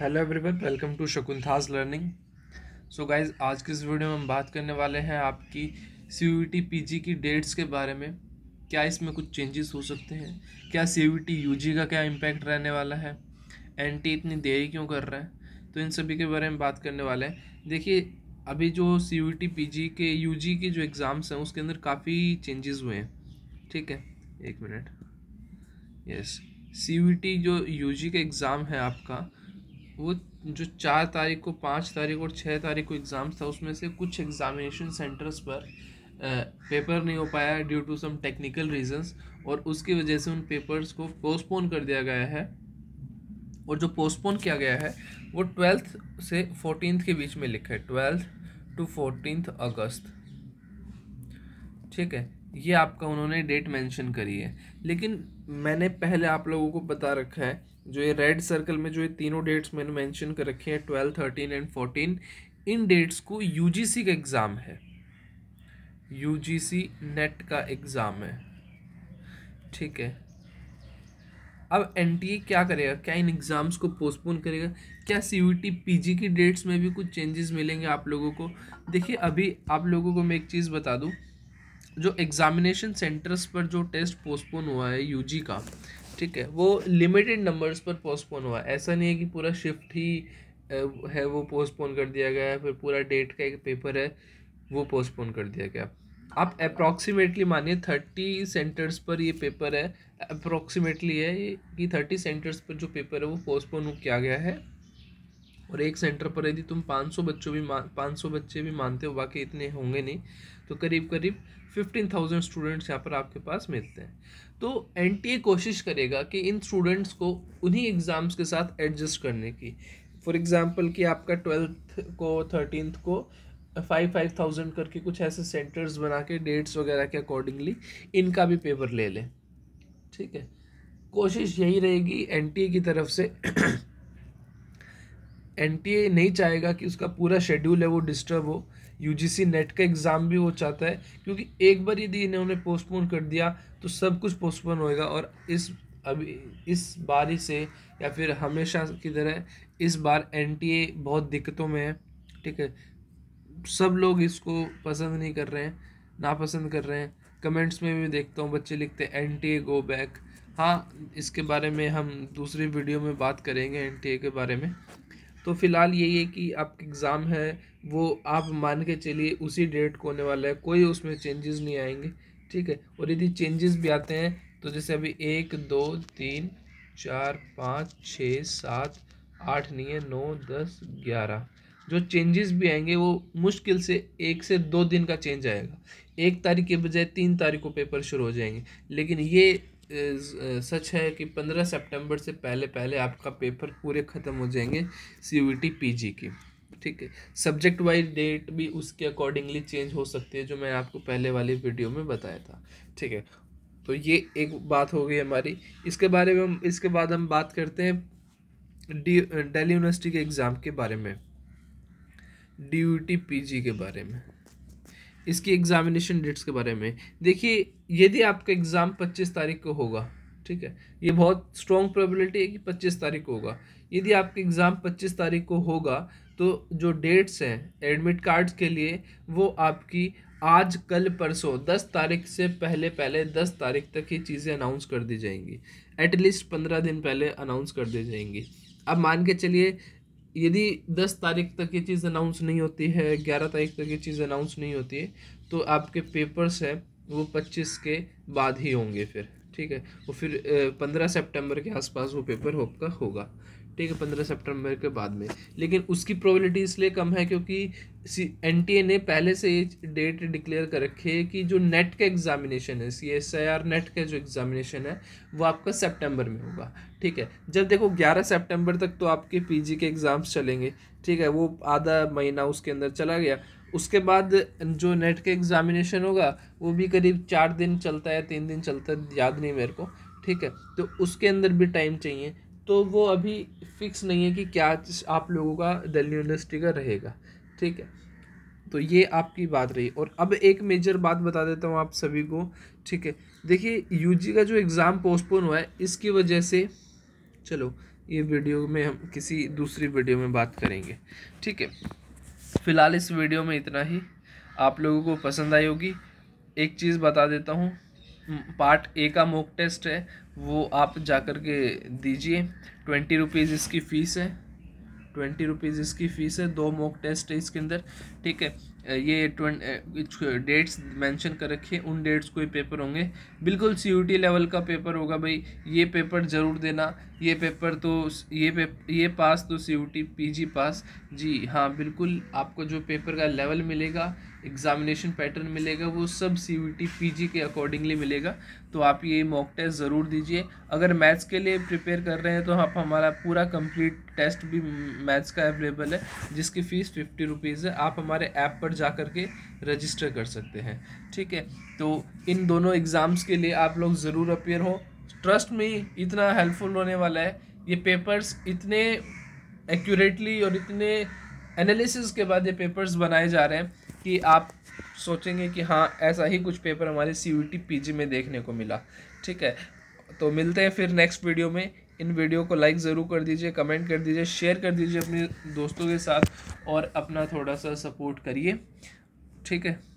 hello everyone welcome to Shakuntha's learning so guys आज के इस वीडियो में हम बात करने वाले हैं आपकी C U T P G की डेट्स के बारे में क्या इसमें कुछ चेंजेस हो सकते हैं क्या C U T U G का क्या इम्पैक्ट रहने वाला है एन इतनी देरी क्यों कर रहा है तो इन सभी के बारे में बात करने वाले हैं देखिए अभी जो C U T P G के यू जी के जो एग्ज़ाम्स हैं उसके अंदर काफ़ी चेंजेस हुए हैं ठीक है एक minute yes C U T जो यू जी का एग्ज़ाम है आपका वो जो चार तारीख को पाँच तारीख और छः तारीख को एग्ज़ाम था उसमें से कुछ एग्ज़ामिनेशन सेंटर्स पर पेपर नहीं हो पाया due to some technical reasons और उसकी वजह से उन पेपर्स को पोस्टपोन कर दिया गया है और जो पोस्टपोन किया गया है वो ट्वेल्थ से फोर्टीन के बीच में लिखा है ट्वेल्थ टू फोर्टीन अगस्त ठीक है ये आपका उन्होंने डेट मेंशन करी है लेकिन मैंने पहले आप लोगों को बता रखा है जो ये रेड सर्कल में जो ये तीनों डेट्स मैंने मेंशन कर रखे हैं ट्वेल्व थर्टीन एंड फोर्टीन इन डेट्स को यूजीसी का एग्ज़ाम है यूजीसी नेट का एग्ज़ाम है ठीक है अब एनटीए क्या करेगा क्या इन एग्ज़ाम्स को पोस्टपोन करेगा क्या सी पीजी की डेट्स में भी कुछ चेंजेस मिलेंगे आप लोगों को देखिए अभी आप लोगों को मैं एक चीज़ बता दूँ जो एग्ज़ामिनेशन सेंटर्स पर जो टेस्ट पोस्टपोन हुआ है यूजी का ठीक है वो लिमिटेड नंबर्स पर पोस्टपोन हुआ ऐसा नहीं है कि पूरा शिफ्ट ही है वो पोस्टपोन कर दिया गया है फिर पूरा डेट का एक पेपर है वो पोस्टपोन कर दिया गया आप अप्रॉक्सीमेटली मानिए थर्टी सेंटर्स पर ये पेपर है अप्रॉक्सीमेटली है कि थर्टी सेंटर्स पर जो पेपर है वो पोस्टपोन किया गया है और एक सेंटर पर यदि तुम 500 बच्चों भी मान पाँच बच्चे भी मानते हो बाकी इतने होंगे नहीं तो करीब करीब फिफ्टीन थाउजेंड स्टूडेंट्स यहाँ पर आपके पास मिलते हैं तो एन कोशिश करेगा कि इन स्टूडेंट्स को उन्हीं एग्ज़ाम्स के साथ एडजस्ट करने की फॉर एग्ज़ाम्पल कि आपका ट्वेल्थ को थर्टीनथ को फाइव फाइव थाउजेंड करके कुछ ऐसे सेंटर्स बना के डेट्स वगैरह के अकॉर्डिंगली इनका भी पेपर ले लें ठीक है कोशिश यही रहेगी एन की तरफ से एन नहीं चाहेगा कि उसका पूरा शेड्यूल है वो डिस्टर्ब हो यू नेट का एग्ज़ाम भी वो चाहता है क्योंकि एक बार यदि इन्होंने पोस्टपोन कर दिया तो सब कुछ पोस्टपोन होएगा और इस अभी इस बारी से या फिर हमेशा की तरह इस बार एन बहुत दिक्कतों में है ठीक है सब लोग इसको पसंद नहीं कर रहे हैं नापसंद कर रहे हैं कमेंट्स में भी देखता हूँ बच्चे लिखते हैं N T A go back हाँ इसके बारे में हम दूसरी वीडियो में बात करेंगे एन टी ए के बारे में तो फ़िलहाल यही है कि आपका एग्ज़ाम है वो आप मान के चलिए उसी डेट को होने वाला है कोई उसमें चेंजेस नहीं आएंगे ठीक है और यदि चेंजेस भी आते हैं तो जैसे अभी एक दो तीन चार पाँच छः सात आठ है नौ दस ग्यारह जो चेंजेस भी आएंगे वो मुश्किल से एक से दो दिन का चेंज आएगा एक तारीख के बजाय तीन तारीख को पेपर शुरू हो जाएंगे लेकिन ये Uh, सच है कि पंद्रह सितंबर से पहले पहले आपका पेपर पूरे ख़त्म हो जाएंगे C U T P G के ठीक है सब्जेक्ट वाइज डेट भी उसके अकॉर्डिंगली चेंज हो सकती है जो मैंने आपको पहले वाली वीडियो में बताया था ठीक है तो ये एक बात हो गई हमारी इसके बारे में हम इसके बाद हम बात करते हैं डी दिय, दिल्ली यूनिवर्सिटी के एग्ज़ाम के बारे में D U T P G के बारे में इसकी एग्ज़ामिनेशन डेट्स के बारे में देखिए यदि आपका एग्ज़ाम 25 तारीख को होगा ठीक है ये बहुत स्ट्रॉन्ग प्रोबेबिलिटी है कि 25 तारीख को होगा यदि आपका एग्ज़ाम 25 तारीख को होगा तो जो डेट्स हैं एडमिट कार्ड्स के लिए वो आपकी आज कल परसों दस तारीख से पहले पहले दस तारीख तक ये चीज़ें अनाउंस कर दी जाएंगी एटलीस्ट पंद्रह दिन पहले अनाउंस कर दी जाएंगी अब मान के चलिए यदि 10 तारीख तक ये चीज़ अनाउंस नहीं होती है 11 तारीख तक ये चीज़ अनाउंस नहीं होती है तो आपके पेपर्स हैं वो 25 के बाद ही होंगे फिर ठीक है और फिर 15 सितंबर के आसपास वो पेपर होप का होगा ठीक है पंद्रह सितंबर के बाद में लेकिन उसकी प्रोबेबिलिटी इसलिए कम है क्योंकि एन टी ए ने पहले से ये डेट डिक्लेयर कर रखी है कि जो नेट का एग्जामिनेशन है C S I R net का जो एग्जामिनेशन है वो आपका सेप्टेम्बर में होगा ठीक है जब देखो ग्यारह सेप्टेम्बर तक तो आपके पी के एग्ज़ाम्स चलेंगे ठीक है वो आधा महीना उसके अंदर चला गया उसके बाद जो नेट का एग्ज़ामिनेशन होगा वो भी करीब चार दिन चलता है तीन दिन चलता है याद नहीं मेरे को ठीक है तो उसके अंदर भी टाइम चाहिए तो वो अभी फिक्स नहीं है कि क्या आप लोगों का दिल्ली यूनिवर्सिटी का रहेगा ठीक है तो ये आपकी बात रही और अब एक मेजर बात बता देता हूँ आप सभी को ठीक है देखिए यूजी का जो एग्ज़ाम पोस्टपोन हुआ है इसकी वजह से चलो ये वीडियो में हम किसी दूसरी वीडियो में बात करेंगे ठीक है फ़िलहाल इस वीडियो में इतना ही आप लोगों को पसंद आई होगी एक चीज़ बता देता हूँ पार्ट ए का मॉक टेस्ट है वो आप जा कर के दीजिए ट्वेंटी रुपीज़ इसकी फ़ीस है ट्वेंटी रुपीज़ इसकी फ़ीस है दो मॉक टेस्ट है इसके अंदर ठीक है ये ट्वेंट डेट्स मेंशन कर रखिए उन डेट्स को ही पेपर होंगे बिल्कुल सी लेवल का पेपर होगा भाई ये पेपर ज़रूर देना ये पेपर तो ये पेप ये पास तो सी यू पास जी हाँ बिल्कुल आपको जो पेपर का लेवल मिलेगा एग्ज़ामिनेशन पैटर्न मिलेगा वो सब C V T P G के अकॉर्डिंगली मिलेगा तो आप ये मॉक टेस्ट ज़रूर दीजिए अगर मैथ्स के लिए प्रिपेयर कर रहे हैं तो आप हमारा पूरा कंप्लीट टेस्ट भी मैथ्स का अवेलेबल है जिसकी फ़ीस फिफ्टी रुपीज़ है आप हमारे ऐप पर जा कर के रजिस्टर कर सकते हैं ठीक है तो इन दोनों एग्ज़ाम्स के लिए आप लोग ज़रूर अपेयर हो ट्रस्ट में इतना हेल्पफुल होने वाला है ये पेपर्स इतने एक्यूरेटली और इतने एनालिसिस के बाद ये पेपर्स बनाए जा रहे हैं कि आप सोचेंगे कि हाँ ऐसा ही कुछ पेपर हमारे C U T P G में देखने को मिला ठीक है तो मिलते हैं फिर नेक्स्ट वीडियो में इन वीडियो को लाइक ज़रूर कर दीजिए कमेंट कर दीजिए शेयर कर दीजिए अपने दोस्तों के साथ और अपना थोड़ा सा सपोर्ट करिए ठीक है